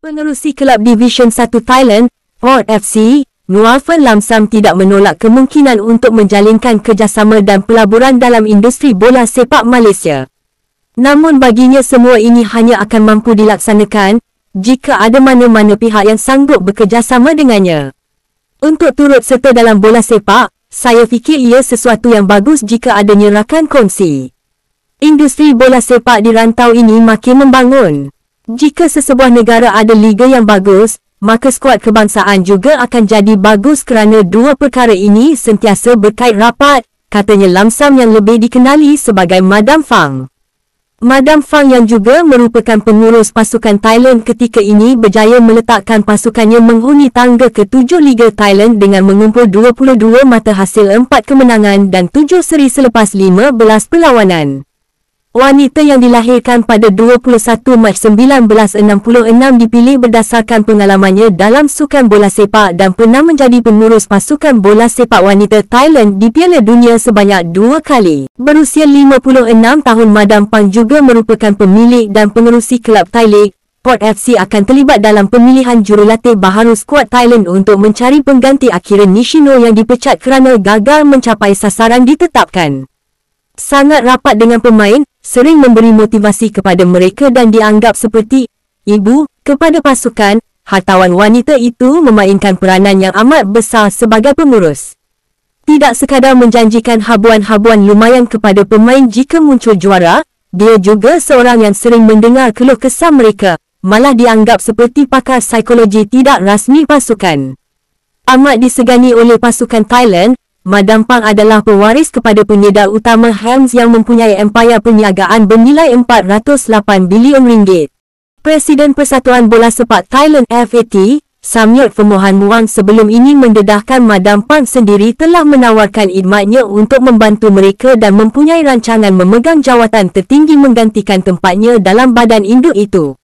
Penerusi Kelab Division 1 Thailand, Port FC, Nguyen Lamsam tidak menolak kemungkinan untuk menjalinkan kerjasama dan pelaburan dalam industri bola sepak Malaysia. Namun baginya semua ini hanya akan mampu dilaksanakan jika ada mana-mana pihak yang sanggup bekerjasama dengannya. Untuk turut serta dalam bola sepak, saya fikir ia sesuatu yang bagus jika ada nyerakan kongsi. Industri bola sepak di rantau ini makin membangun. Jika sesebuah negara ada liga yang bagus, maka skuad kebangsaan juga akan jadi bagus kerana dua perkara ini sentiasa berkait rapat, katanya Lam Sam yang lebih dikenali sebagai Madam Fang. Madam Fang yang juga merupakan pengurus pasukan Thailand ketika ini berjaya meletakkan pasukannya menghuni tangga ke-7 Liga Thailand dengan mengumpul 22 mata hasil 4 kemenangan dan 7 seri selepas 15 perlawanan. Wanita yang dilahirkan pada 21 Mac 1966 dipilih berdasarkan pengalamannya dalam sukan bola sepak dan pernah menjadi pengurus pasukan bola sepak wanita Thailand di Piala Dunia sebanyak dua kali. Berusia 56 tahun Madam Pang juga merupakan pemilik dan pengerusi kelab Thailand. Port FC akan terlibat dalam pemilihan jurulatih baharu skuad Thailand untuk mencari pengganti akhirnya Nishino yang dipecat kerana gagal mencapai sasaran ditetapkan sangat rapat dengan pemain, sering memberi motivasi kepada mereka dan dianggap seperti ibu kepada pasukan, hartawan wanita itu memainkan peranan yang amat besar sebagai pengurus. Tidak sekadar menjanjikan habuan-habuan lumayan kepada pemain jika muncul juara, dia juga seorang yang sering mendengar keluh kesah mereka, malah dianggap seperti pakar psikologi tidak rasmi pasukan. Amat disegani oleh pasukan Thailand, Madam Pang adalah pewaris kepada penyedar utama Helms yang mempunyai empayar perniagaan bernilai 408 bilion ringgit. Presiden Persatuan Bola Sepak Thailand FAT, Samyot Pemohan Muang sebelum ini mendedahkan Madam Pang sendiri telah menawarkan idmatnya untuk membantu mereka dan mempunyai rancangan memegang jawatan tertinggi menggantikan tempatnya dalam badan induk itu.